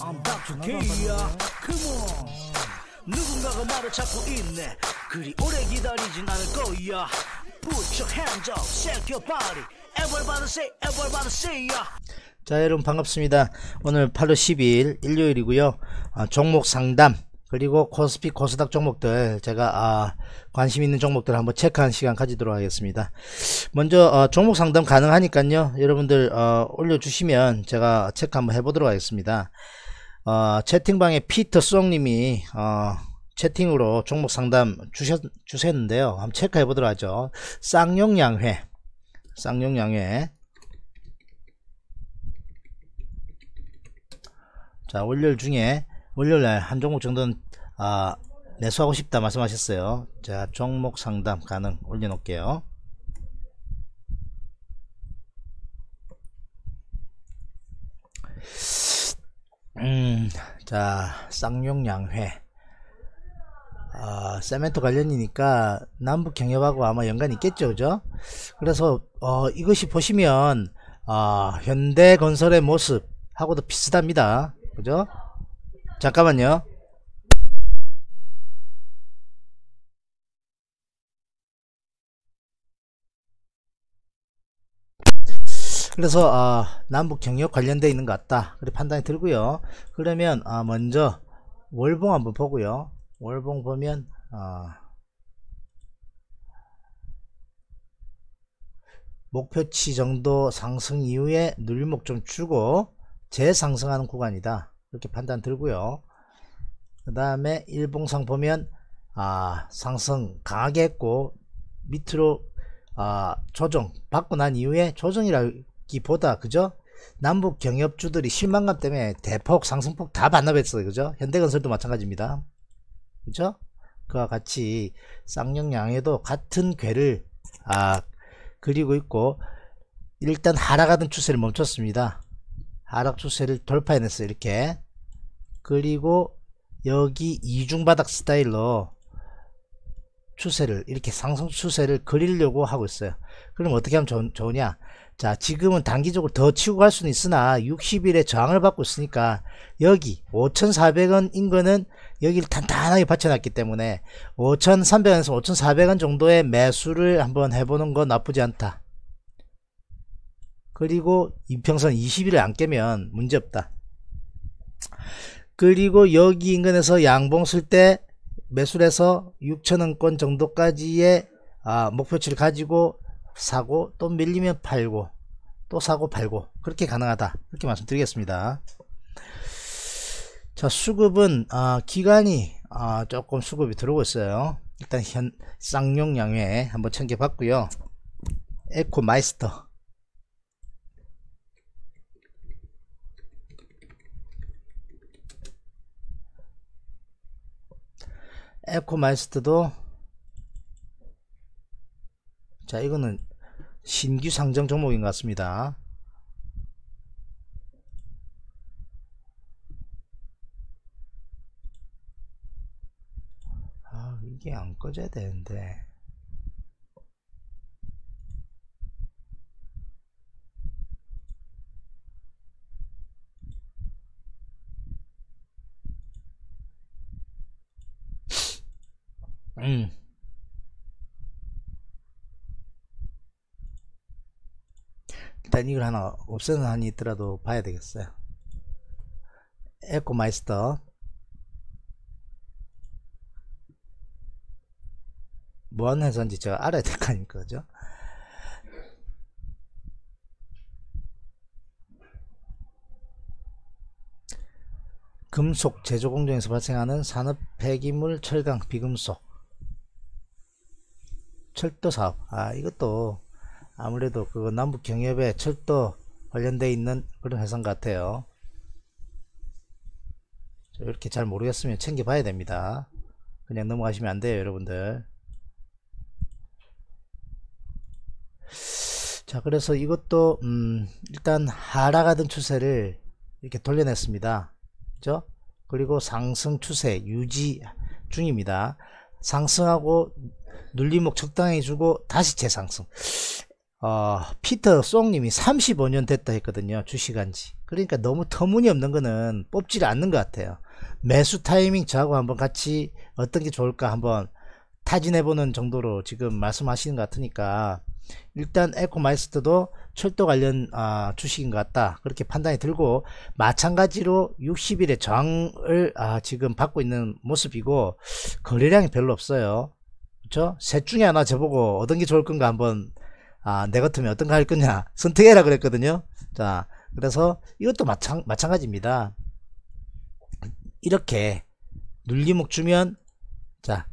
I'm back to K야 Come on 누군가가 나를 찾고 있네 그리 오래 기다리진 않을 거야 Put your hands up, shake your body Everybody say, everybody say yeah. 자 여러분 반갑습니다 오늘 8월 12일 일요일이고요 아, 종목 상담 그리고 코스피 코스닥 종목들 제가 아, 관심 있는 종목들 한번 체크한 시간 가지도록 하겠습니다 먼저 어, 종목 상담 가능하니까요 여러분들 어, 올려주시면 제가 체크 한번 해보도록 하겠습니다 어, 채팅방에 피터 수성님이 어, 채팅으로 종목 상담 주셨, 주셨는데요. 한번 체크해 보도록 하죠. 쌍용양회, 쌍용양회. 자, 월요일 중에 월요일 날한 종목 정도는 아, 매수하고 싶다 말씀하셨어요. 자, 종목 상담 가능 올려놓을게요. 음, 자, 쌍용양회. 어, 아, 세멘트 관련이니까 남북 경협하고 아마 연관 있겠죠, 그죠? 그래서, 어, 이것이 보시면, 어, 현대 건설의 모습하고도 비슷합니다. 그죠? 잠깐만요. 그래서 아, 남북 경력관련되어 있는 것 같다 그렇게 판단이 들고요 그러면 아, 먼저 월봉 한번 보고요 월봉 보면 아, 목표치 정도 상승 이후에 눌림목 좀 주고 재상승하는 구간이다 이렇게 판단 들고요 그 다음에 일봉상 보면 아, 상승 강하게 했고 밑으로 아, 조정 받고 난 이후에 조정이라 고 기보다 그죠? 남북 경협주들이 실망감 때문에 대폭 상승폭 다 반납했어요. 그죠? 현대건설도 마찬가지입니다. 그죠? 그와 같이 쌍용양에도 같은 괴를 아 그리고 있고 일단 하락하던 추세를 멈췄습니다. 하락 추세를 돌파해냈어요. 이렇게 그리고 여기 이중바닥 스타일로 추세를 이렇게 상승 추세를 그리려고 하고 있어요. 그럼 어떻게 하면 좋, 좋으냐? 자 지금은 단기적으로 더 치고 갈 수는 있으나 60일에 저항을 받고 있으니까 여기 5,400원 인근은 여기를 단단하게 받쳐놨기 때문에 5,300원에서 5,400원 정도의 매수를 한번 해보는 건 나쁘지 않다. 그리고 이평선 20일을 안 깨면 문제없다. 그리고 여기 인근에서 양봉 쓸 때 매수해서 를 6천원권 정도까지의 아, 목표치를 가지고 사고 또 밀리면 팔고 또 사고 팔고 그렇게 가능하다 그렇게 말씀드리겠습니다 자 수급은 아, 기간이 아, 조금 수급이 들어오고 있어요 일단 현 쌍용 양에 한번 챙겨봤고요 에코 마이스터 에코 마이스터도 자 이거는 신규 상장 종목인 것 같습니다 아 이게 안 꺼져야 되는데 음 일단 이걸 하나 옵션을 하나 있더라도 봐야 되겠어요 에코마이스터 뭐하는 회사인지 제가 알아야 될 거 아닙니까 그죠 금속 제조 공정에서 발생하는 산업 폐기물 철강 비금속 철도 사업 아 이것도 아무래도 그 남북 경협에 철도 관련되어 있는 그런 회사 같아요. 이렇게 잘 모르겠으면 챙겨봐야 됩니다. 그냥 넘어가시면 안 돼요, 여러분들. 자, 그래서 이것도 음, 일단 하락하던 추세를 이렇게 돌려냈습니다. 그죠? 그리고 상승 추세 유지 중입니다. 상승하고 눌림목 적당히 주고 다시 재상승 어, 피터 송님이 35년 됐다 했거든요. 주식한지. 그러니까 너무 터무니없는 거는 뽑질 않는 것 같아요. 매수 타이밍 저하고 한번 같이 어떤 게 좋을까 한번 타진해보는 정도로 지금 말씀하시는 것 같으니까 일단 에코마이스터도 철도 관련 아, 주식인 것 같다 그렇게 판단이 들고 마찬가지로 60일의 저항을 아, 지금 받고 있는 모습이고 거래량이 별로 없어요 그쵸? 셋 중에 하나 저보고 어떤 게 좋을 건가 한번 아, 내 같으면 어떤 거 할 거냐? 선택해라 그랬거든요. 자, 그래서 이것도 마찬, 마찬가지입니다. 이렇게 눌림목 주면, 자,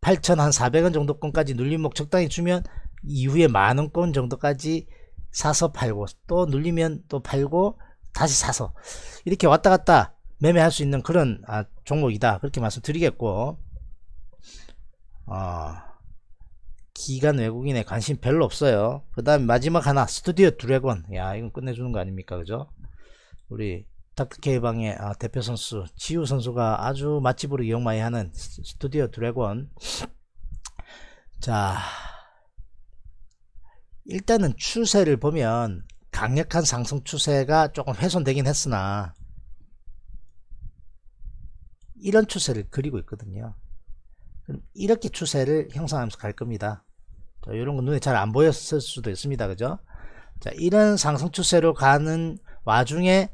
8,400원 정도권까지 눌림목 적당히 주면 이후에 만원권 정도까지 사서 팔고 또 눌리면 또 팔고 다시 사서 이렇게 왔다 갔다 매매할 수 있는 그런 아, 종목이다 그렇게 말씀드리겠고 어, 기간 외국인에 관심 별로 없어요 그 다음 마지막 하나 스튜디오 드래곤 야 이건 끝내주는 거 아닙니까 그죠 우리 닥터케이방의 아, 대표 선수 지우 선수가 아주 맛집으로 이용 많이 하는 스튜디오 드래곤 자 일단은 추세를 보면 강력한 상승 추세가 조금 훼손되긴 했으나 이런 추세를 그리고 있거든요 이렇게 추세를 형성하면서 갈 겁니다. 자, 이런 거 눈에 잘 안 보였을 수도 있습니다. 그죠? 자, 이런 상승 추세로 가는 와중에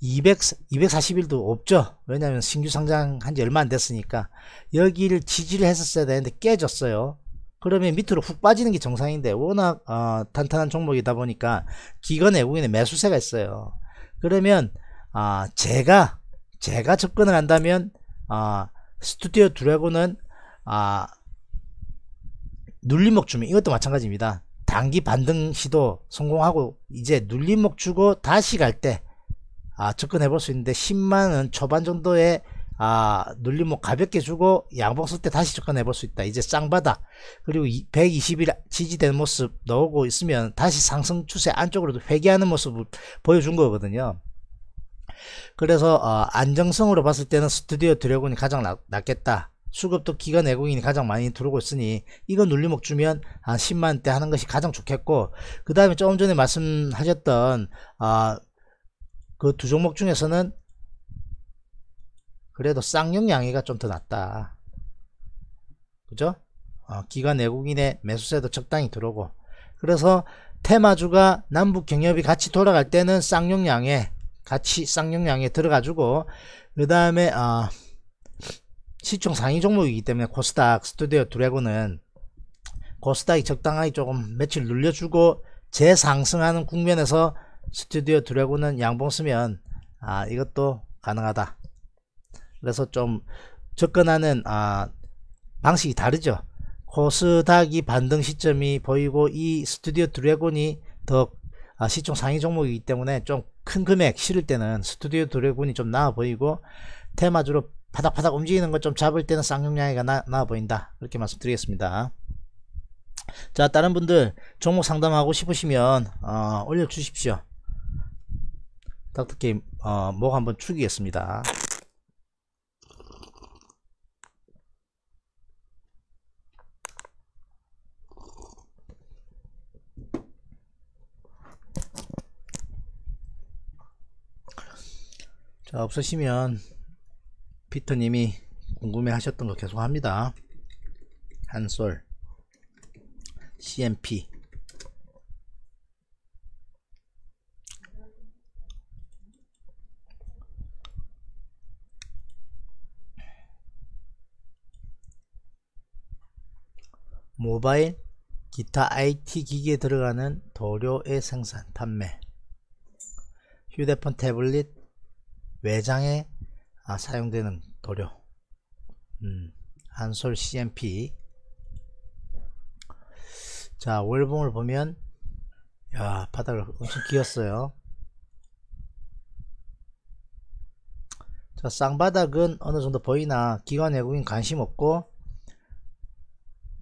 200, 241도 없죠. 왜냐하면 신규 상장한 지 얼마 안 됐으니까 여기를 지지를 했었어야 되는데 깨졌어요. 그러면 밑으로 훅 빠지는 게 정상인데 워낙 어, 탄탄한 종목이다 보니까 기관 외국인의 매수세가 있어요. 그러면 아, 제가 제가 접근을 한다면 아, 스튜디오 드래곤은 아 눌림목 주면 이것도 마찬가지입니다. 단기 반등 시도 성공하고 이제 눌림목 주고 다시 갈 때 아, 접근해 볼 수 있는데 10만원 초반 정도에 아, 눌림목 가볍게 주고 양봉 쓸 때 다시 접근해 볼 수 있다. 이제 쌍바닥 그리고 120일 지지되는 모습 나오고 있으면 다시 상승 추세 안쪽으로도 회귀하는 모습을 보여준 거거든요. 그래서 어, 안정성으로 봤을 때는 스튜디오 드래곤이 가장 낫, 겠다 수급도 기관 외국인이 가장 많이 들어오고 있으니 이거 눌리목 주면 한 10만대 하는 것이 가장 좋겠고 그 다음에 조금 전에 말씀하셨던 어, 그두 종목 중에서는 그래도 쌍용 양이가 좀 더 낫다 그죠? 어, 기관 외국인의 매수세도 적당히 들어오고 그래서 테마주가 남북 경협이 같이 돌아갈 때는 쌍용 양에 같이 쌍용량에 들어가지고 그 다음에 어, 시총 상위 종목이기 때문에 코스닥 스튜디오 드래곤은 코스닥이 적당하게 조금 며칠 눌려주고 재상승하는 국면에서 스튜디오 드래곤은 양봉 쓰면 아 이것도 가능하다 그래서 좀 접근하는 아 방식이 다르죠 코스닥이 반등 시점이 보이고 이 스튜디오 드래곤이 더 아, 시총 상위 종목이기 때문에 좀큰 금액 실을 때는 스튜디오 드래곤이 좀 나아 보이고 테마주로 바닥바닥 움직이는 것 좀 잡을 때는 쌍용량이가 나, 나아 보인다 이렇게 말씀드리겠습니다 자 다른 분들 종목 상담하고 싶으시면 어, 올려주십시오 닥터게임 어, 목 한번 축이겠습니다 없으시면 피터님이 궁금해 하셨던 거 계속 합니다 한솔 CMP 모바일 기타 IT 기기에 들어가는 도료의 생산, 판매 휴대폰, 태블릿, 외장에 아, 사용되는 도료 음, 한솔 CMP 자 월봉을 보면 야 바닥을 엄청 기었어요 자 쌍바닥은 어느정도 보이나 기관 외국인 관심 없고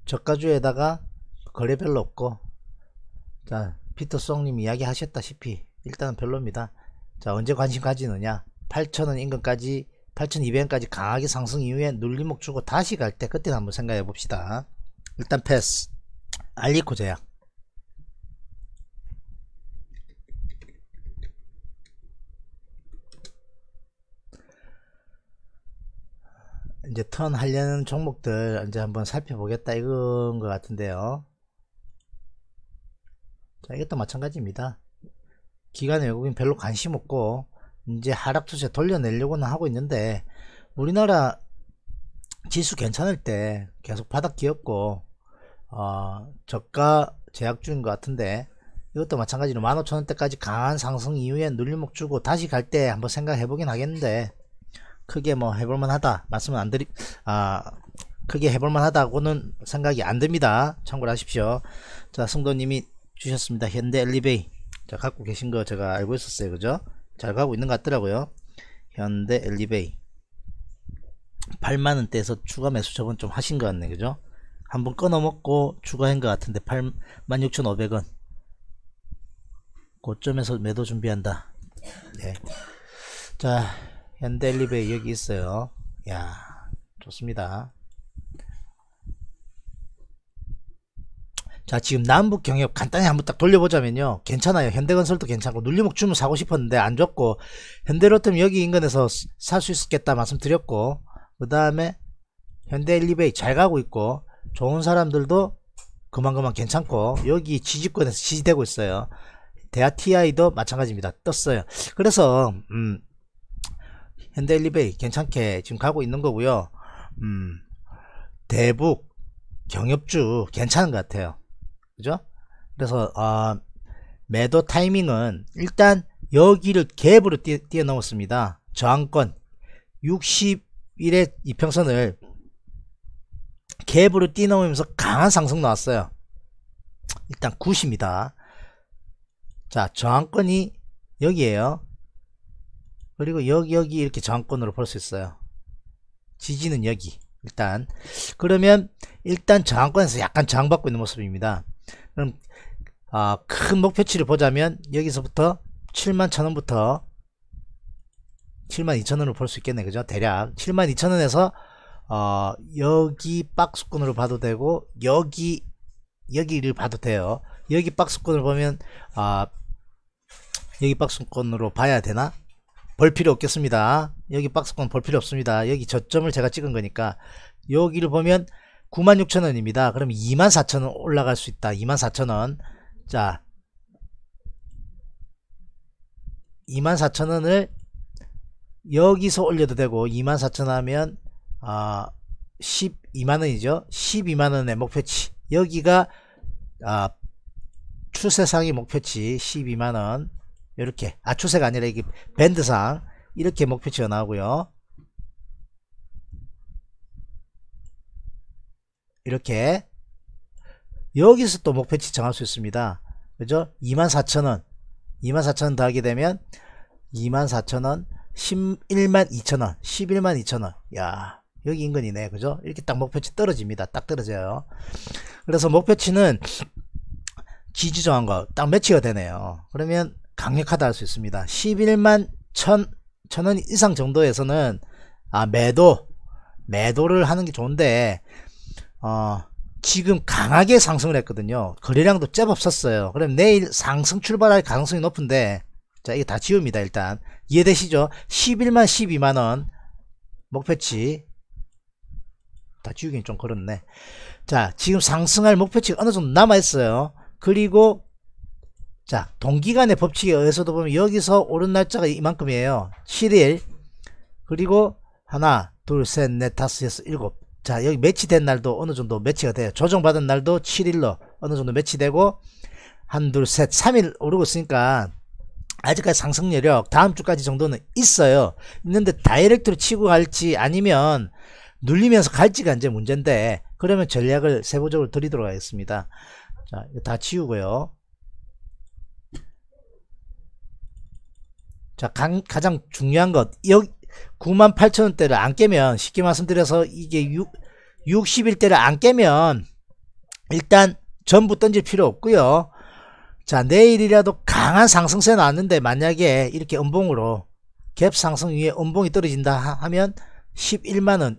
저가주에다가 거래 별로 없고 자 피터송님 이야기 하셨다시피 일단은 별로입니다 자 언제 관심 가지느냐 8,000원 인근까지 8,200원까지 강하게 상승 이후에 눌림목 주고 다시 갈 때 그때 한번 생각해 봅시다. 일단 패스. 알리코 제약. 이제 턴 하려는 종목들 이제 한번 살펴보겠다 이건 것 같은데요. 자, 이것도 마찬가지입니다. 기간 외국인 별로 관심 없고 이제 하락 추세 돌려내려고는 하고 있는데 우리나라 지수 괜찮을 때 계속 바닥 기었고 어, 저가 제약 중인 것 같은데 이것도 마찬가지로 15,000원대까지 강한 상승 이후에 눌림목 주고 다시 갈 때 한번 생각해 보긴 하겠는데 크게 뭐 해볼만 하다 말씀은 안 드리 아 크게 해볼만 하다고는 생각이 안 듭니다 참고를 하십시오 자 승도님이 주셨습니다 현대 엘리베이 자 갖고 계신 거 제가 알고 있었어요 그죠 잘 가고 있는 것 같더라고요. 현대 엘리베이 8만원대에서 추가 매수 저번 좀 하신 것 같네 그죠? 한번 끊어먹고 추가한 것 같은데 8 16,500원 고점에서 매도 준비한다 네. 자 현대 엘리베이 여기 있어요 야 좋습니다 자 지금 남북 경협 간단히 한번 딱 돌려보자면요 괜찮아요 현대건설도 괜찮고 눌리목 주문 사고 싶었는데 안 줬고 현대로템 여기 인근에서 살 수 있겠다 말씀드렸고 그 다음에 현대엘리베이 잘 가고 있고 좋은 사람들도 그만그만 괜찮고 여기 지지권에서 지지되고 있어요 대하 TI도 마찬가지입니다 떴어요 그래서 음, 현대엘리베이 괜찮게 지금 가고 있는 거고요 음, 대북 경협주 괜찮은 것 같아요 그죠? 그래서 어, 매도 타이밍은 일단 여기를 갭으로 뛰, 뛰어넘었습니다. 저항권 60일의 이평선을 갭으로 뛰어넘으면서 강한 상승 나왔어요. 일단 90입니다. 자 저항권이 여기에요. 그리고 여기 여기 이렇게 저항권으로 볼 수 있어요. 지지는 여기 일단 그러면 일단 저항권에서 약간 저항받고 있는 모습입니다. 그럼 음, 아, 큰 목표치를 보자면 여기서부터 7만 0원부터 7만 2 0원을볼수 있겠네 그죠 대략 7만 2 0원에서 어, 여기 박스권으로 봐도 되고 여기 여기를 봐도 돼요 여기 박스권을 보면 아, 여기 박스권으로 봐야 되나 볼 필요 없겠습니다 여기 박스권 볼 필요 없습니다 여기 저점을 제가 찍은 거니까 여기를 보면 96,000원입니다. 그럼 24,000원 올라갈 수 있다. 24,000원. 자, 24,000원을 여기서 올려도 되고 24,000원 하면 아, 12만원이죠. 12만원의 목표치. 여기가 아, 추세상의 목표치 12만원 이렇게 아 추세가 아니라 이게 밴드상 이렇게 목표치가 나오고요. 이렇게 여기서 또 목표치 정할 수 있습니다. 그죠? 24,000원 24,000원 더하게 되면 24,000원 112,000원 112,000원 야 여기 인근이네 그죠? 이렇게 딱 목표치 떨어집니다. 딱 떨어져요. 그래서 목표치는 기지 정한 거딱 매치가 되네요. 그러면 강력하다 할 수 있습니다. 11만 1 0 0원 이상 정도에서는 아 매도 매도를 하는 게 좋은데 어, 지금 강하게 상승을 했거든요. 거래량도 제법 섰어요. 그럼 내일 상승 출발할 가능성이 높은데 자 이게 다 지웁니다 일단 이해되시죠? 11만 12만원 목표치 다 지우긴 좀 그렇네 자 지금 상승할 목표치가 어느정도 남아있어요 그리고 자 동기간의 법칙에 의해서도 보면 여기서 오른 날짜가 이만큼이에요 7일 그리고 하나 둘셋넷 다섯 여섯 일곱 자 여기 매치된 날도 어느 정도 매치가 돼요 조정받은 날도 7일로 어느 정도 매치되고 한둘셋 3일 오르고 있으니까 아직까지 상승 여력 다음 주까지 정도는 있어요 있는데 다이렉트로 치고 갈지 아니면 눌리면서 갈지가 이제 문제인데 그러면 전략을 세부적으로 드리도록 하겠습니다 자 다치우고요자 가장 중요한 것 여기 9만 8 0 원대를 안 깨면 쉽게 말씀드려서 이게 6, 60일대를 안 깨면 일단 전부 던질 필요 없고요. 자 내일이라도 강한 상승세 나왔는데 만약에 이렇게 음봉으로 갭 상승 위에 음봉이 떨어진다 하면 11만원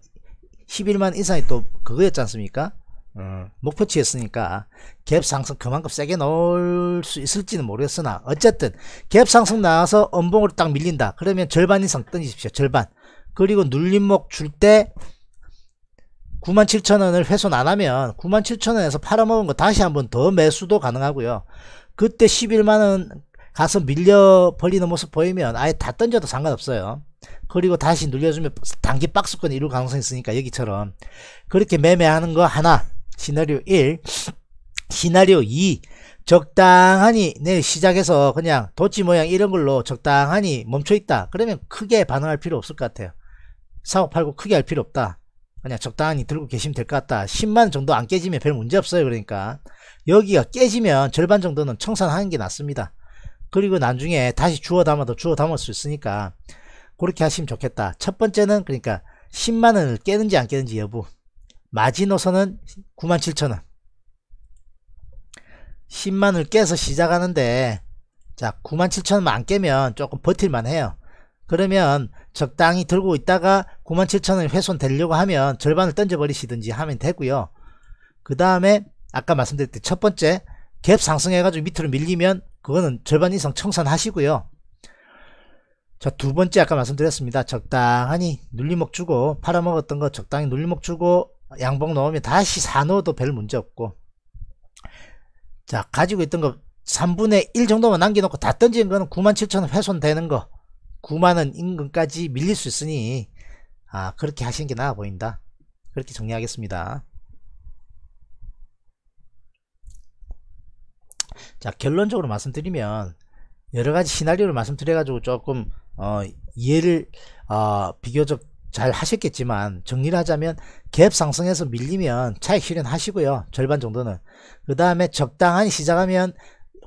11만 이상이 또 그거였지 않습니까? 음. 목표치였으니까 갭 상승 그만큼 세게 넣을 수 있을지는 모르겠으나 어쨌든 갭 상승 나와서 엄봉으로딱 밀린다 그러면 절반 이상 던지십시오 절반 그리고 눌림목 줄 때 97,000원을 훼손 안하면 97,000원에서 팔아먹은 거 다시 한번 더 매수도 가능하고요 그때 11만원 가서 밀려 버리는 모습 보이면 아예 다 던져도 상관없어요 그리고 다시 눌려주면 단기 박스권 이룰 가능성이 있으니까 여기처럼 그렇게 매매하는 거 하나 시나리오 1 시나리오 2 적당하니 내 시작해서 그냥 도치 모양 이런 걸로 적당하니 멈춰 있다 그러면 크게 반응할 필요 없을 것 같아요 사고 팔고 크게 할 필요 없다 그냥 적당히 들고 계시면 될 것 같다 10만 정도 안 깨지면 별 문제 없어요 그러니까 여기가 깨지면 절반 정도는 청산하는 게 낫습니다 그리고 나중에 다시 주워 담아도 주워 담을 수 있으니까 그렇게 하시면 좋겠다 첫 번째는 그러니까 10만원을 깨는지 안 깨는지 여부 마지노선은 97,000원 10만을 깨서 시작하는데 자 97,000원만 안 깨면 조금 버틸만 해요 그러면 적당히 들고 있다가 97,000원이 훼손되려고 하면 절반을 던져버리시든지 하면 되고요 그 다음에 아까 말씀드렸듯이 첫 번째 갭 상승해가지고 밑으로 밀리면 그거는 절반 이상 청산하시고요 자, 두 번째 아까 말씀드렸습니다. 적당하니 눌림목 주고 팔아먹었던 거 적당히 눌림목 주고 양복 넣으면 다시 사넣어도 별 문제 없고 자 가지고 있던 거 3분의 1 정도만 남겨놓고 다 던지는 거는 97,000원 훼손되는 거 9만원 임금까지 밀릴 수 있으니 아 그렇게 하시는 게 나아 보인다 그렇게 정리하겠습니다 자 결론적으로 말씀드리면 여러가지 시나리오를 말씀드려 가지고 조금 어, 이해를 어, 비교적 잘 하셨겠지만 정리를 하자면 갭 상승에서 밀리면 차익 실현하시고요. 절반 정도는. 그 다음에 적당한 시작하면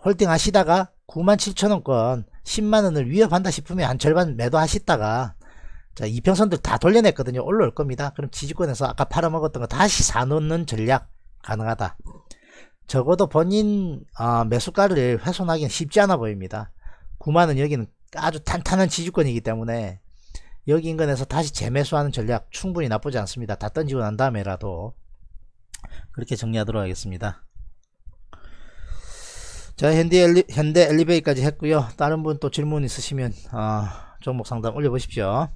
홀딩 하시다가 97,000원권 10만원을 위협한다 싶으면 한 절반 매도하시다가 자 이평선들 다 돌려냈거든요. 올라올 겁니다. 그럼 지지권에서 아까 팔아먹었던 거 다시 사놓는 전략 가능하다. 적어도 본인 어, 매수가를 훼손하기는 쉽지 않아 보입니다. 9만원 여기는 아주 탄탄한 지지권이기 때문에 여기 인근에서 다시 재매수하는 전략 충분히 나쁘지 않습니다. 다 던지고 난 다음에라도 그렇게 정리하도록 하겠습니다. 자 현대, 엘리, 현대 엘리베이까지 했고요. 다른 분 또 질문 있으시면 어, 종목 상담 올려보십시오.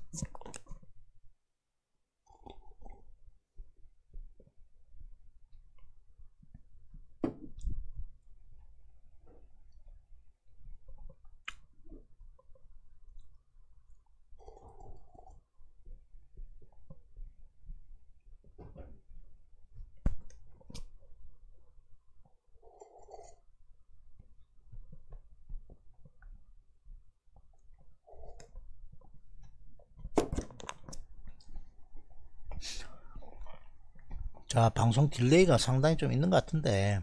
자 방송 딜레이가 상당히 좀 있는 것 같은데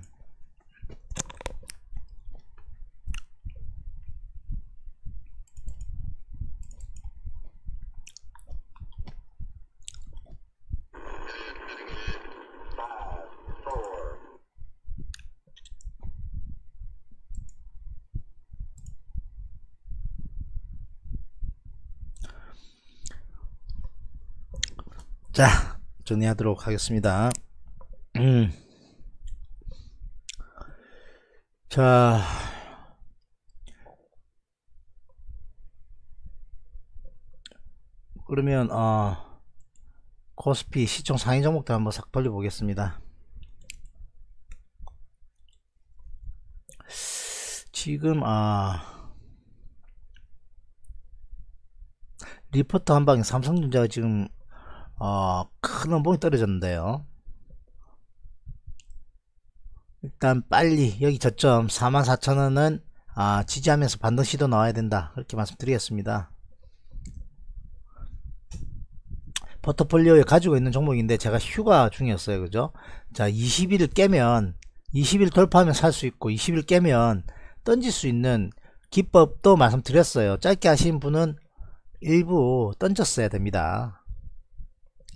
자 정리하도록 하겠습니다. 음. 자, 그러면 어, 코스피 시총 상위 종목들 한번 싹 돌려보겠습니다. 지금 아 리포트 한 방에 삼성전자가 지금 어, 큰 원봉이 떨어졌는데요 일단 빨리 여기 저점 44,000원은 아, 지지하면서 반등 시도 나와야 된다 그렇게 말씀드리겠습니다 포트폴리오에 가지고 있는 종목인데 제가 휴가 중이었어요 그죠 자 20일 깨면 20일 돌파하면 살 수 있고 20일 깨면 던질 수 있는 기법도 말씀드렸어요 짧게 하신 분은 일부 던졌어야 됩니다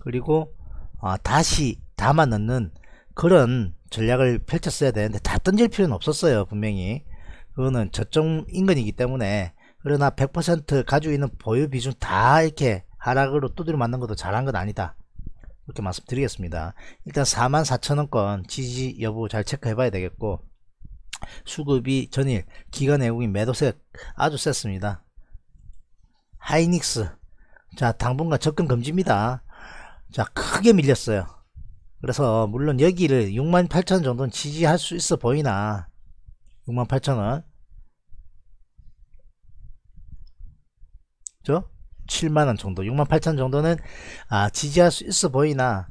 그리고 어, 다시 담아 넣는 그런 전략을 펼쳤어야 되는데 다 던질 필요는 없었어요 분명히 그거는 저점 인근이기 때문에 그러나 100% 가지고 있는 보유 비중 다 이렇게 하락으로 두드려 맞는 것도 잘한 건 아니다 이렇게 말씀드리겠습니다 일단 44,000원권 지지 여부 잘 체크해 봐야 되겠고 수급이 전일 기관 외국인 매도세 아주 셌습니다 하이닉스 자 당분간 접근 금지입니다 자 크게 밀렸어요 그래서 물론 여기를 68,000원 정도는 지지할 수 있어 보이나 68,000원 죠 7만원 정도 68,000원 정도는 아, 지지할 수 있어 보이나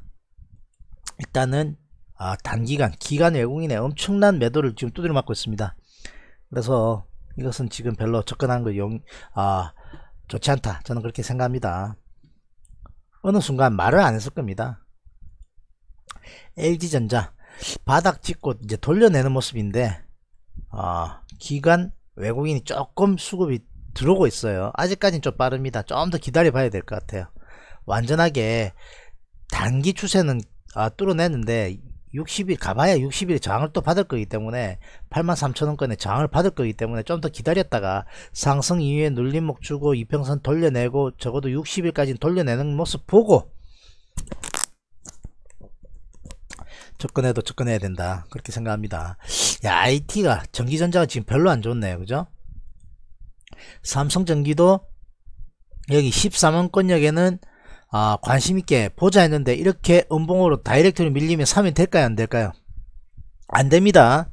일단은 아, 단기간 기간 외국인의 엄청난 매도를 지금 두드려 맞고 있습니다 그래서 이것은 지금 별로 접근하는 거 용, 아, 좋지 않다 저는 그렇게 생각합니다 어느 순간 말을 안 했을 겁니다. LG전자 바닥 찍고 이제 돌려내는 모습인데 어, 아, 기간 외국인이 조금 수급이 들어오고 있어요. 아직까지는 좀 빠릅니다. 좀 더 기다려 봐야 될 것 같아요. 완전하게 단기 추세는 아, 뚫어냈는데 60일 가봐야 60일 저항을 또 받을 거기 때문에 83,000원권에 저항을 받을 거기 때문에 좀 더 기다렸다가 상승 이후에 눌림목 주고 이평선 돌려내고 적어도 60일까지 돌려내는 모습 보고 접근해도 접근해야 된다 그렇게 생각합니다 야 IT가 전기전자가 지금 별로 안 좋네요 그죠 삼성전기도 여기 13원권역에는 아, 관심 있게 보자 했는데 이렇게 음봉으로 다이렉트로 밀리면 사면 될까요? 안 될까요? 안 됩니다.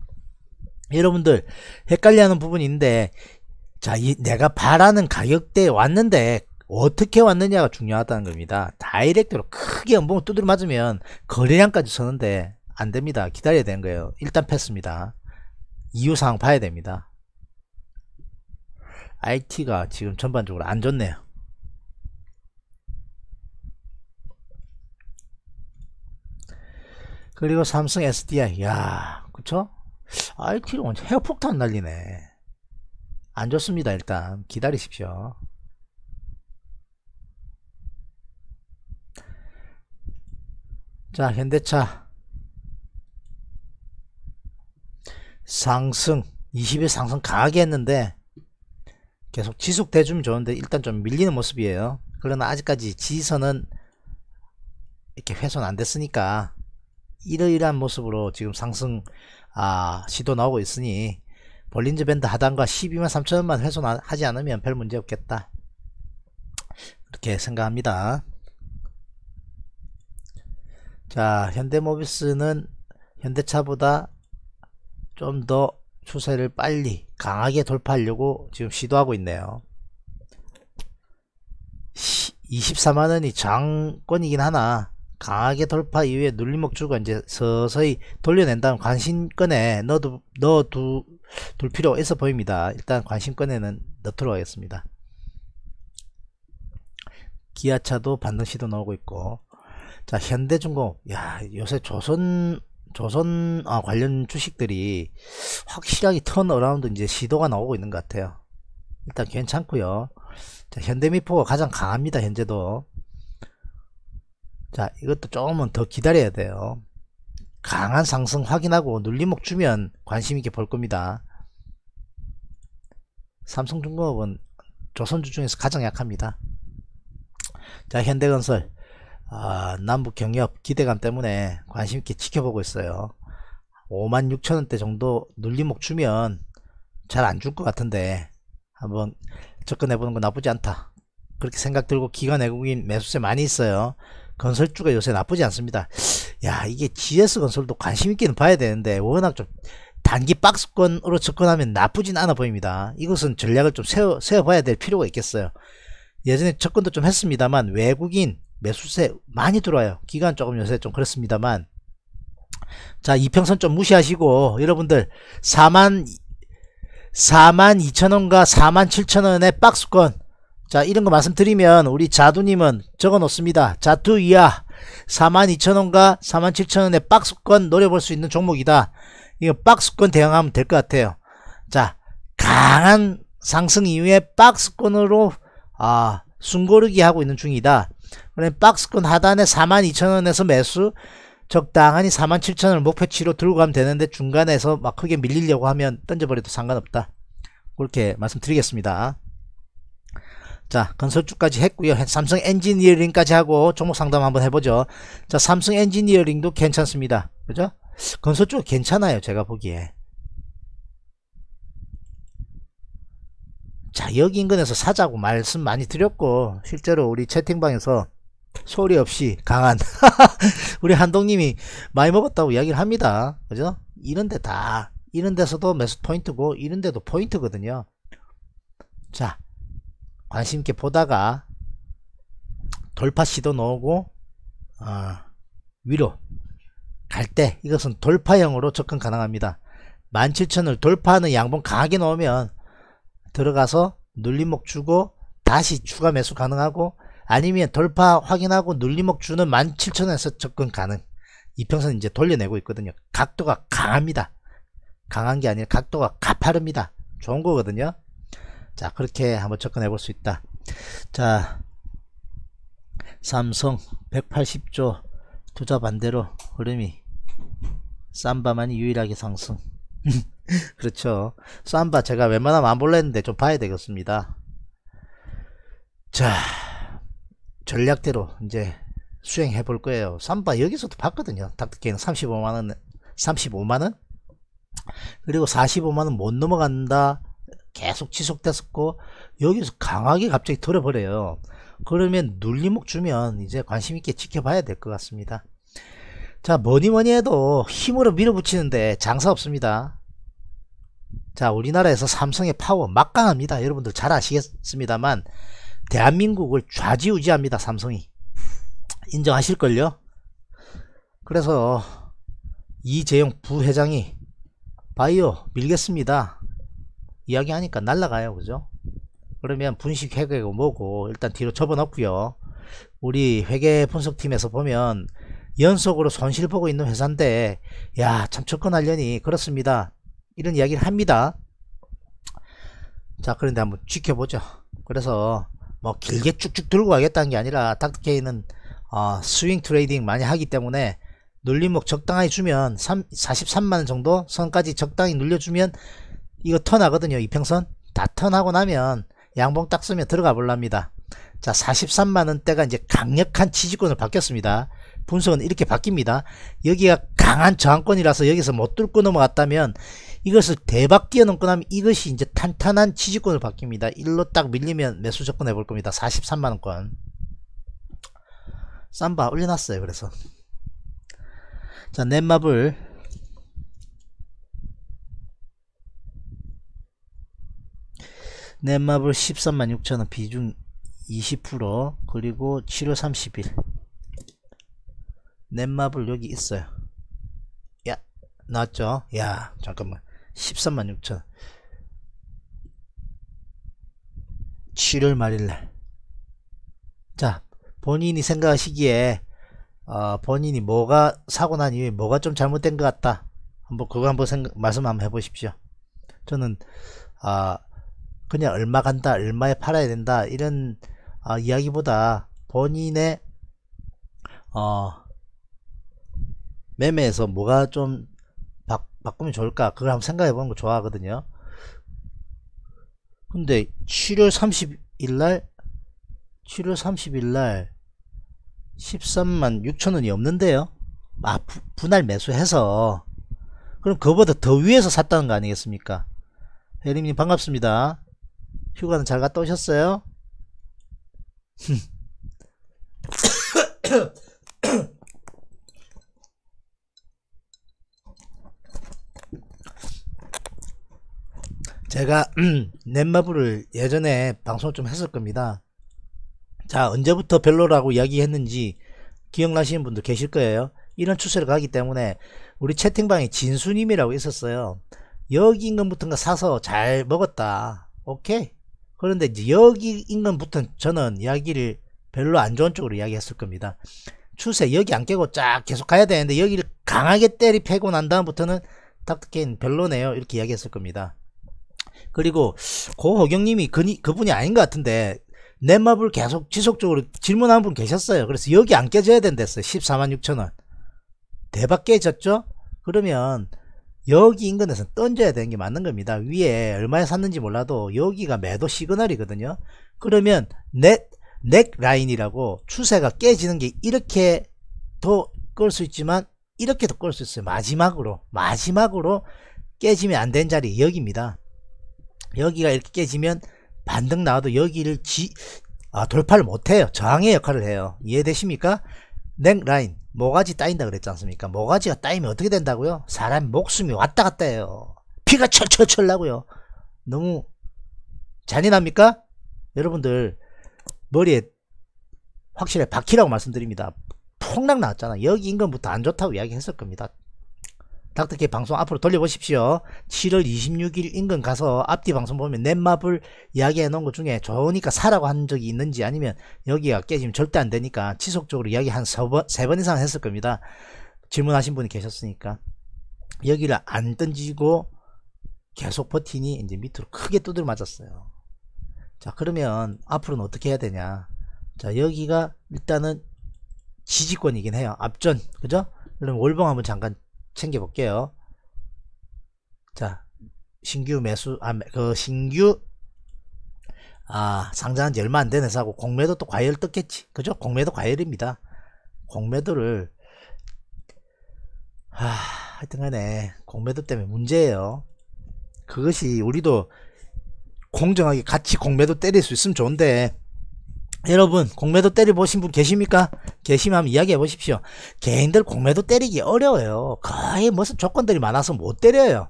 여러분들 헷갈려하는 부분이 있는데 자, 이 내가 바라는 가격대에 왔는데 어떻게 왔느냐가 중요하다는 겁니다. 다이렉트로 크게 음봉을 두드려 맞으면 거래량까지 서는데 안 됩니다. 기다려야 되는 거예요. 일단 패스입니다. 이유 상황 봐야 됩니다. IT가 지금 전반적으로 안 좋네요. 그리고 삼성 SDI. 야, 그쵸? IQ로 완전 핵폭탄 날리네. 안 좋습니다. 일단 기다리십시오. 자, 현대차. 상승. 2 0의 상승 강하게 했는데 계속 지속돼 주면 좋은데 일단 좀 밀리는 모습이에요. 그러나 아직까지 지선은 이렇게 훼손 안 됐으니까 이러이러한 모습으로 지금 상승 아, 시도 나오고 있으니 볼린저 밴드 하단과 12만 3천원만 훼손하지 않으면 별 문제 없겠다 그렇게 생각합니다 자 현대모비스는 현대차보다 좀 더 추세를 빨리 강하게 돌파하려고 지금 시도하고 있네요 24만원이 장권이긴 하나 강하게 돌파 이후에 눌림목줄과 이제 서서히 돌려낸 다음 관심권에 넣어두, 넣어두 둘 필요 있어 보입니다. 일단 관심권에는 넣도록 하겠습니다. 기아차도 반등시도 나오고 있고 자현대중공야 요새 조선 조선 아, 관련 주식들이 확실하게 턴어라운드 이제 시도가 나오고 있는 것 같아요. 일단 괜찮고요. 자 현대미포가 가장 강합니다. 현재도 자 이것도 조금은 더 기다려야 돼요 강한 상승 확인하고 눌림목 주면 관심있게 볼 겁니다 삼성중공업은 조선주 중에서 가장 약합니다 자 현대건설 아, 남북경협 기대감 때문에 관심있게 지켜보고 있어요 56,000원대 정도 눌림목 주면 잘 안 줄 것 같은데 한번 접근해보는 거 나쁘지 않다 그렇게 생각 들고 기관 외국인 매수세 많이 있어요 건설주가 요새 나쁘지 않습니다. 야 이게 GS건설도 관심있게는 봐야 되는데 워낙 좀 단기 박스권으로 접근하면 나쁘진 않아 보입니다. 이것은 전략을 좀 세워, 세워봐야 될 필요가 있겠어요. 예전에 접근도 좀 했습니다만 외국인 매수세 많이 들어와요. 기간 조금 요새 좀 그렇습니다만 자 이평선 좀 무시하시고 여러분들 4만 4만 2천원과 4만 7천원의 박스권 자 이런거 말씀드리면 우리 자두님은 적어놓습니다 자두 이하 42,000원과 47,000원의 박스권 노려볼 수 있는 종목이다 이거 박스권 대응하면 될 것 같아요 자 강한 상승 이후에 박스권으로 아 숨고르기 하고 있는 중이다 그럼 박스권 하단에 42,000원에서 매수 적당하니 47,000원을 목표치로 들고 가면 되는데 중간에서 막 크게 밀리려고 하면 던져버려도 상관없다 그렇게 말씀드리겠습니다 자 건설주까지 했고요 삼성 엔지니어링까지 하고 종목 상담 한번 해보죠 자 삼성 엔지니어링도 괜찮습니다 그죠 건설주 괜찮아요 제가 보기에 자 여기 인근에서 사자고 말씀 많이 드렸고 실제로 우리 채팅방에서 소리 없이 강한 우리 한동님이 많이 먹었다고 이야기를 합니다 그죠 이런데 다 이런데서도 매수 포인트고 이런데도 포인트거든요 자 관심있게 보다가 돌파 시도 넣오고 어, 아, 위로 갈 때 이것은 돌파형으로 접근 가능합니다 17,000을 돌파하는 양봉 강하게 넣으면 들어가서 눌림목 주고 다시 추가 매수 가능하고 아니면 돌파 확인하고 눌림목 주는 17,000에서 접근 가능 이평선 이제 돌려내고 있거든요 각도가 강합니다 강한 게 아니라 각도가 가파릅니다 좋은 거거든요 자 그렇게 한번 접근해 볼 수 있다 자 삼성 180조 투자 반대로 흐름이 쌈바만이 유일하게 상승 그렇죠 쌈바 제가 웬만하면 안 볼라 했는데 좀 봐야 되겠습니다 자 전략대로 이제 수행해 볼 거예요 쌈바 여기서도 봤거든요 닥터게임 35만원 35만원 그리고 45만원 못 넘어간다 계속 지속됐었고 여기서 강하게 갑자기 돌어버려요 그러면 눌림목 주면 이제 관심 있게 지켜봐야 될 것 같습니다 자 뭐니뭐니 해도 힘으로 밀어붙이는데 장사 없습니다 자 우리나라에서 삼성의 파워 막강합니다 여러분들 잘 아시겠습니다만 대한민국을 좌지우지합니다 삼성이 인정하실걸요 그래서 이재용 부회장이 바이오 밀겠습니다 이야기하니까 날라가요 그죠 그러면 분식 회계고 뭐고 일단 뒤로 접어놓고요 우리 회계 분석팀에서 보면 연속으로 손실 보고 있는 회사인데 야 참 접근하려니 그렇습니다 이런 이야기를 합니다 자 그런데 한번 지켜보죠 그래서 뭐 길게 쭉쭉 들고 가겠다는 게 아니라 닥터케이는 어, 스윙 트레이딩 많이 하기 때문에 눌림목 적당히 주면 43만원 정도 선까지 적당히 눌려주면 이거 턴하거든요 이평선 다 턴하고 나면 양봉 딱 쓰면 들어가 볼랍니다 자 43만원대가 이제 강력한 지지권을 바뀌었습니다 분석은 이렇게 바뀝니다 여기가 강한 저항권이라서 여기서 못 뚫고 넘어갔다면 이것을 대박 뛰어넘고 나면 이것이 이제 탄탄한 지지권을 바뀝니다 일로 딱 밀리면 매수 접근해 볼 겁니다 43만원권 쌈바 올려놨어요 그래서 자 넷마블 넷마블 13만 6천원 비중 20% 그리고 7월 30일 넷마블 여기 있어요 야 나왔죠 야 잠깐만 13만 6천원 7월 말일날 자 본인이 생각하시기에 어, 본인이 뭐가 사고 난 이후에 뭐가 좀 잘못된 것 같다 한번 그거 한번 생각, 말씀 한번 해보십시오 저는 아 그냥 얼마 간다 얼마에 팔아야 된다 이런 어, 이야기보다 본인의 어, 매매에서 뭐가 좀 바, 꾸면 좋을까 그걸 한번 생각해 보는 거 좋아하거든요 근데 7월 30일날 7월 30일날 13만 6천원이 없는데요 아, 부, 분할 매수해서 그럼 그보다 더 위에서 샀다는 거 아니겠습니까 혜림님 반갑습니다 휴가는 잘 갔다 오셨어요? 제가 음, 넷마블을 예전에 방송을 좀 했을 겁니다. 자 언제부터 별로라고 이야기했는지 기억나시는 분도 계실 거예요. 이런 추세를 가기 때문에 우리 채팅방에 진수님이라고 있었어요. 여기 인건부터가 사서 잘 먹었다. 오케이. 그런데 여기 인근부터는 저는 이야기를 별로 안 좋은 쪽으로 이야기했을 겁니다. 추세 여기 안 깨고 쫙 계속 가야 되는데 여기를 강하게 때리 패고 난 다음부터는 닥터케인 별로네요 이렇게 이야기했을 겁니다. 그리고 고호경님이 그, 분이 아닌 것 같은데 넷마블 계속 지속적으로 질문한분 계셨어요. 그래서 여기 안 깨져야 된댔어요. 14만 6천원. 대박 깨졌죠? 그러면 여기 인근에서 던져야 되는 게 맞는 겁니다. 위에 얼마에 샀는지 몰라도 여기가 매도 시그널이거든요. 그러면 넷, 넥 라인이라고 추세가 깨지는 게 이렇게 더 끌 수 있지만 이렇게도 끌 수 있어요. 마지막으로 마지막으로 깨지면 안 된 자리 여기입니다. 여기가 이렇게 깨지면 반등 나와도 여기를 지, 아, 돌파를 못해요. 저항의 역할을 해요. 이해되십니까? 넥 라인 모가지 따인다 그랬지 않습니까? 모가지가 따이면 어떻게 된다고요? 사람 목숨이 왔다 갔다 해요. 피가 철철철 나고요. 너무 잔인합니까? 여러분들 머리에 확실히 박히라고 말씀드립니다. 폭락 나왔잖아. 여기 인근부터 안 좋다고 이야기했을 겁니다. 닥터케 방송 앞으로 돌려보십시오. 7월 26일 인근 가서 앞뒤 방송 보면 넷마블 이야기해 놓은 것 중에 좋으니까 사라고 한 적이 있는지 아니면 여기가 깨지면 절대 안 되니까 지속적으로 이야기 한3번 이상 했을 겁니다. 질문하신 분이 계셨으니까. 여기를 안 던지고 계속 버티니 이제 밑으로 크게 두들 맞았어요. 자, 그러면 앞으로는 어떻게 해야 되냐. 자, 여기가 일단은 지지권이긴 해요. 앞전. 그죠? 그럼 월봉 한번 잠깐 챙겨볼게요. 자, 신규 매수, 아, 그 신규 아, 상장한 지 얼마 안된 회사고 공매도 또 과열 떴겠지. 그죠? 공매도 과열입니다. 공매도를 하, 하여튼 간에 공매도 때문에 문제예요. 그것이 우리도 공정하게 같이 공매도 때릴 수 있으면 좋은데 여러분 공매도 때려보신 분 계십니까? 계시면 이야기해 보십시오. 개인들 공매도 때리기 어려워요. 거의 무슨 조건들이 많아서 못 때려요.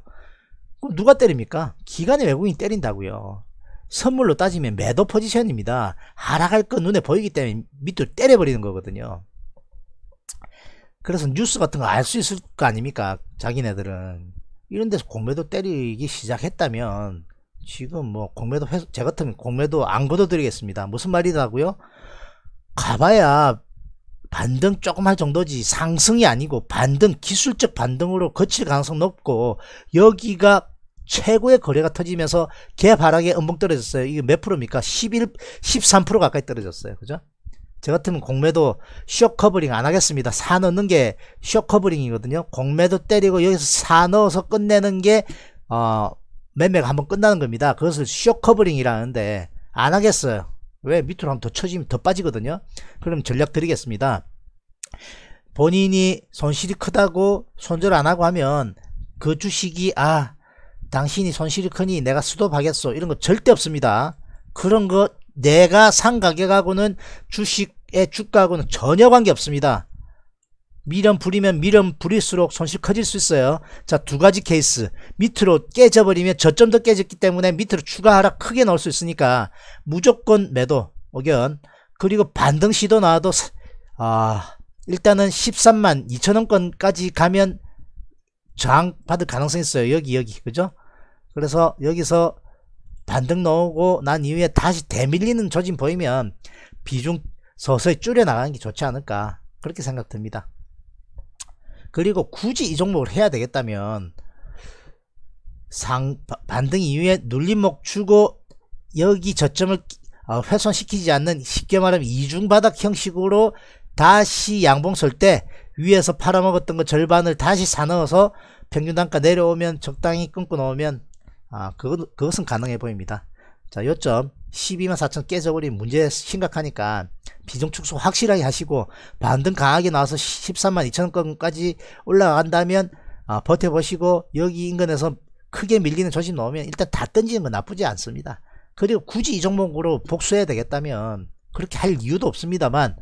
그럼 누가 때립니까? 기관의 외국인이 때린다고요. 선물로 따지면 매도 포지션입니다. 하락할 거 눈에 보이기 때문에 밑으로 때려버리는 거거든요. 그래서 뉴스 같은 거 알 수 있을 거 아닙니까? 자기네들은. 이런 데서 공매도 때리기 시작했다면 지금 뭐 공매도 회수, 제 같으면 공매도 안 걷어드리겠습니다. 무슨 말이라고요? 가봐야 반등 조금 할 정도지 상승이 아니고 반등 기술적 반등으로 거칠 가능성 높고 여기가 최고의 거래가 터지면서 개발닥에엄봉 떨어졌어요. 이게 몇 프로입니까? 11, 13% 가까이 떨어졌어요. 그죠? 저 같으면 공매도 쇼 커버링 안 하겠습니다. 사 넣는 게쇼 커버링이거든요. 공매도 때리고 여기서 사 넣어서 끝내는 게, 어, 매매가 한 번 끝나는 겁니다. 그것을 쇼 커버링이라는데 안 하겠어요. 왜 밑으로 한 번 더 쳐지면 더 빠지거든요. 그럼 전략 드리겠습니다. 본인이 손실이 크다고 손절 안 하고 하면 그 주식이 아 당신이 손실이 크니 내가 수도하겠소 이런 거 절대 없습니다. 그런 거 내가 산 가격하고는 주식의 주가하고는 전혀 관계 없습니다. 미련 부리면 미련 부릴수록 손실 커질 수 있어요. 자, 두 가지 케이스. 밑으로 깨져버리면 저점도 깨졌기 때문에 밑으로 추가 하락 크게 나올 수 있으니까 무조건 매도, 의견. 그리고 반등 시도 나와도, 아, 일단은 13만 2천원권까지 가면 저항 받을 가능성이 있어요. 여기, 여기. 그죠? 그래서 여기서 반등 나오고 난 이후에 다시 대밀리는 조짐 보이면 비중 서서히 줄여나가는 게 좋지 않을까. 그렇게 생각됩니다. 그리고 굳이 이 종목을 해야 되겠다면 상 반등 이후에 눌림목 주고 여기 저점을 어, 훼손시키지 않는 쉽게 말하면 이중바닥 형식으로 다시 양봉 설때 위에서 팔아먹었던 거 그 절반을 다시 사넣어서 평균 단가 내려오면 적당히 끊고 넣으면 아, 그것, 그것은 가능해 보입니다. 자, 요점 12만 4천 깨져버린 문제 심각하니까 비중 축소 확실하게 하시고 반등 강하게 나와서 13만 2천 건까지 올라간다면 아, 버텨보시고 여기 인근에서 크게 밀리는 조심 나오면 일단 다 던지는 건 나쁘지 않습니다. 그리고 굳이 이 종목으로 복수해야 되겠다면 그렇게 할 이유도 없습니다만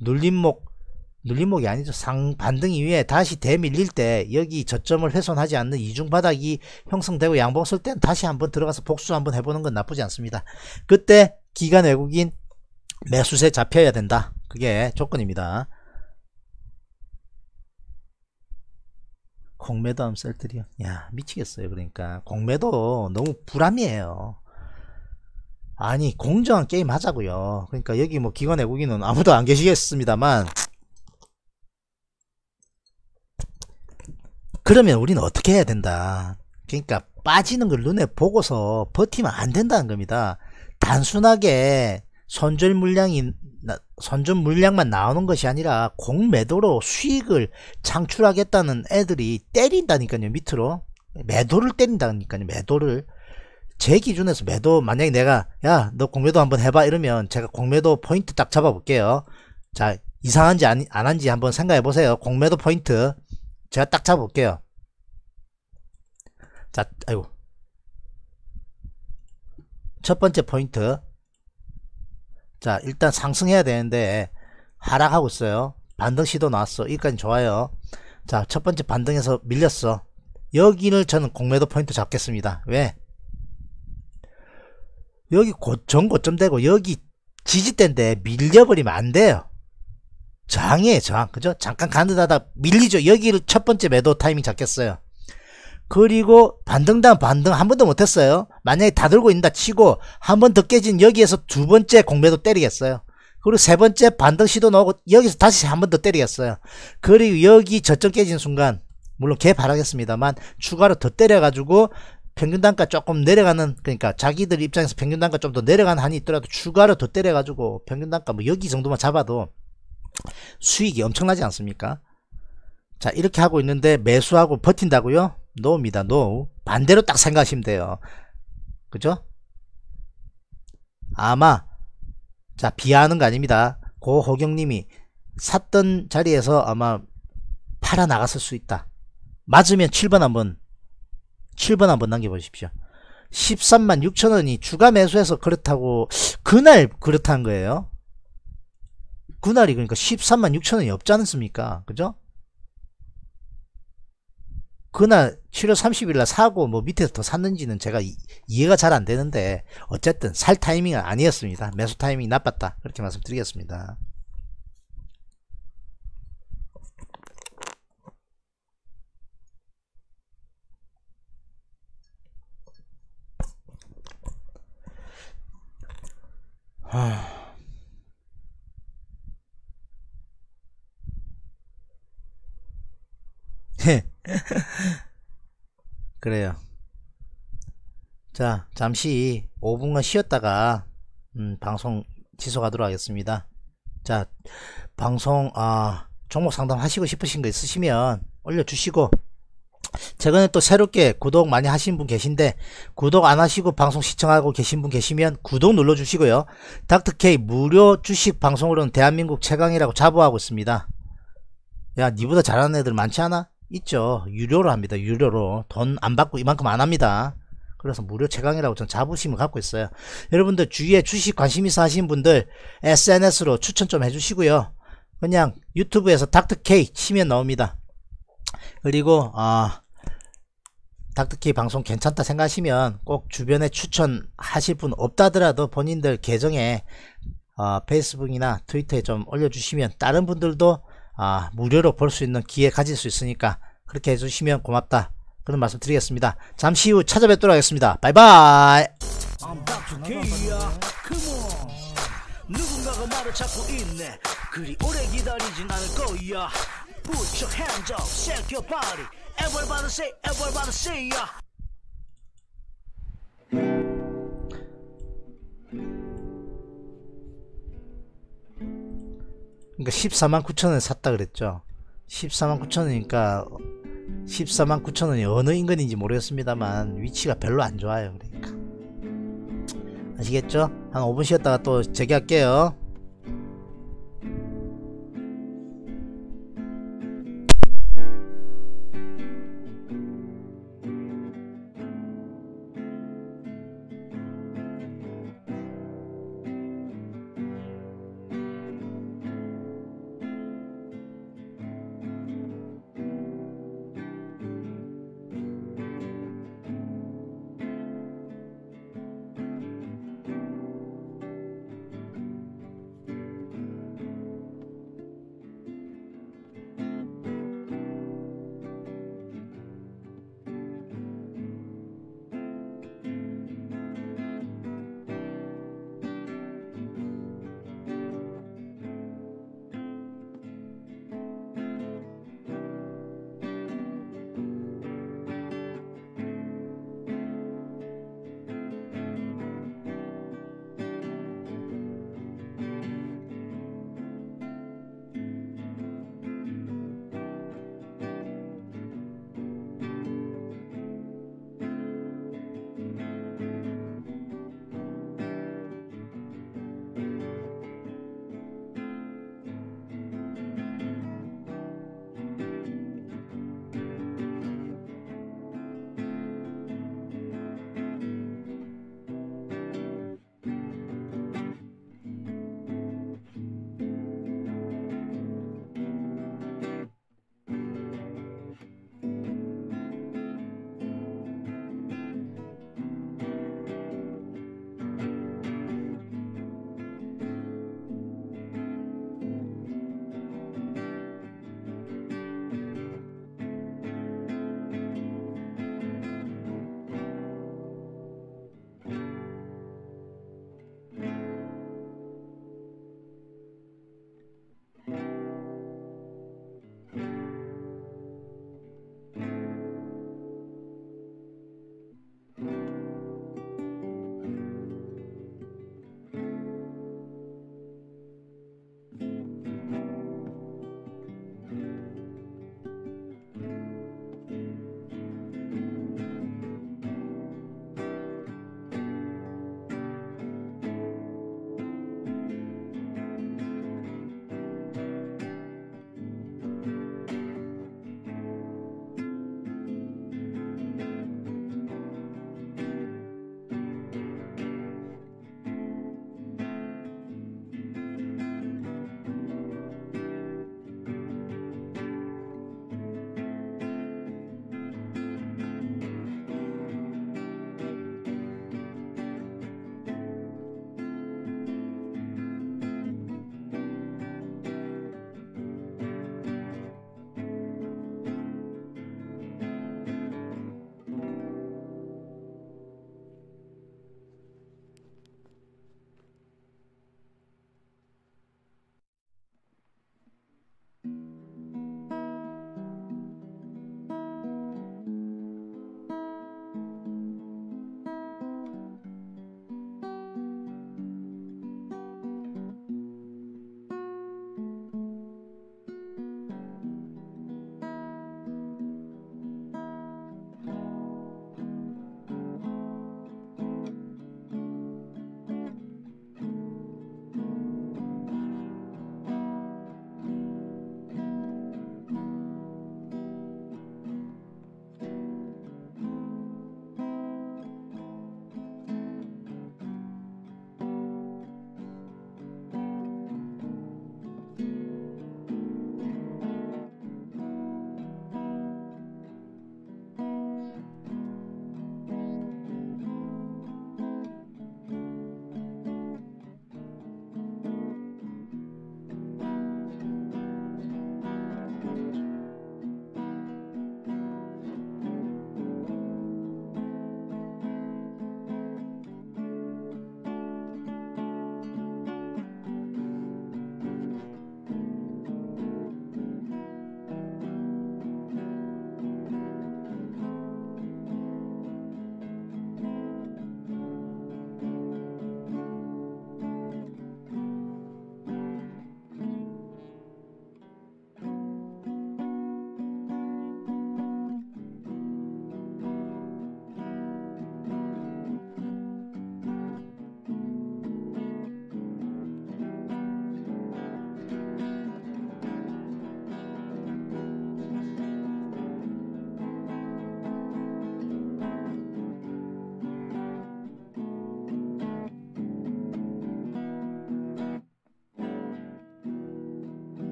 눌림목 눌림목이 아니죠. 상반등 이후에 다시 대밀릴 때 여기 저점을 훼손하지 않는 이중바닥이 형성되고 양봉 쓸땐 다시 한번 들어가서 복수 한번 해보는 건 나쁘지 않습니다. 그때 기간 외국인 매수세 잡혀야 된다. 그게 조건입니다. 공매도 하면 셀트리요야 미치겠어요. 그러니까 공매도 너무 불함이에요 아니 공정한 게임 하자고요. 그러니까 여기 뭐 기관 외국인은 아무도 안 계시겠습니다만 그러면 우리는 어떻게 해야 된다. 그러니까 빠지는 걸 눈에 보고서 버티면 안 된다는 겁니다. 단순하게 선절 물량이 선전 물량만 나오는 것이 아니라 공매도로 수익을 창출하겠다는 애들이 때린다니까요 밑으로 매도를 때린다니까요 매도를 제 기준에서 매도 만약에 내가 야 너 공매도 한번 해봐 이러면 제가 공매도 포인트 딱 잡아 볼게요 자 이상한지 안, 안 한지 한번 생각해 보세요 공매도 포인트 제가 딱 잡아볼게요 자 아이고 첫 번째 포인트 자 일단 상승해야 되는데 하락하고 있어요 반등 시도 나왔어 여기까지 좋아요 자첫 번째 반등에서 밀렸어 여기를 저는 공매도 포인트 잡겠습니다 왜 여기 고, 전 고점 되고 여기 지지대인데 밀려버리면 안 돼요 장이에요, 저항. 그죠? 잠깐 간느다다 밀리죠. 여기를 첫 번째 매도 타이밍 잡겠어요. 그리고 반등당 반등 한 번도 못했어요. 만약에 다 들고 있다 치고 한 번 더 깨진 여기에서 두 번째 공매도 때리겠어요. 그리고 세 번째 반등 시도 나오고 여기서 다시 한 번 더 때리겠어요. 그리고 여기 저점 깨진 순간 물론 개발하겠습니다만 추가로 더 때려가지고 평균 단가 조금 내려가는 그러니까 자기들 입장에서 평균 단가 좀 더 내려가는 한이 있더라도 추가로 더 때려가지고 평균 단가 뭐 여기 정도만 잡아도 수익이 엄청나지 않습니까? 자 이렇게 하고 있는데 매수하고 버틴다고요? 노입니다. 노. 반대로 딱 생각하시면 돼요. 그죠? 아마 자 비하하는 거 아닙니다. 고 호경님이 샀던 자리에서 아마 팔아 나갔을 수 있다. 맞으면 7번 한번 7번 한번 남겨보십시오. 13만 6천원이 추가 매수해서 그렇다고 그날 그렇다는 거예요. 구날이 그러니까 13만 6천원이 없지 않습니까? 그죠? 그날 7월 30일날 사고 뭐 밑에서 더 샀는지는 제가 이, 이해가 잘 안되는데 어쨌든 살 타이밍은 아니었습니다. 매수 타이밍이 나빴다. 그렇게 말씀드리겠습니다. 하... 그래요. 자, 잠시 5분간 쉬었다가 음, 방송 지속하도록 하겠습니다. 자, 방송 아 종목 상담 하시고 싶으신 거 있으시면 올려주시고 최근에 또 새롭게 구독 많이 하신 분 계신데 구독 안 하시고 방송 시청하고 계신 분 계시면 구독 눌러주시고요. 닥터케이 무료 주식 방송으로는 대한민국 최강이라고 자부하고 있습니다. 야 니보다 잘하는 애들 많지 않아? 있죠. 유료로 합니다. 유료로. 돈 안 받고 이만큼 안 합니다. 그래서 무료 최강이라고 전 자부심을 갖고 있어요. 여러분들 주위에 주식 관심 있어 하신 분들 SNS로 추천 좀 해주시고요. 그냥 유튜브에서 닥터K 치면 나옵니다. 그리고 아 닥터키 방송 괜찮다 생각하시면 꼭 주변에 추천하실 분 없다더라도 본인들 계정에 어, 페이스북이나 트위터에 좀 올려주시면 다른 분들도 아, 무료로 볼 수 있는 기회 가질 수 있으니까 그렇게 해주시면 고맙다. 그런 말씀 드리겠습니다. 잠시 후 찾아뵙도록 하겠습니다. 바이바이! 누군가가 말을 찾고 있네 그리 오래 기다리진 않을 거야 Put your hands up, shake your body Everybody say, everybody say yeah. 그러니까 14만 9천원에 샀다 그랬죠 14만 9천원이니까 14만 9천원이 어느 인근인지 모르겠습니다만 위치가 별로 안 좋아요 그러니까 아시겠죠? 한 5분 쉬었다가 또 재개할게요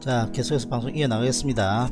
자 계속해서 방송 이어나가겠습니다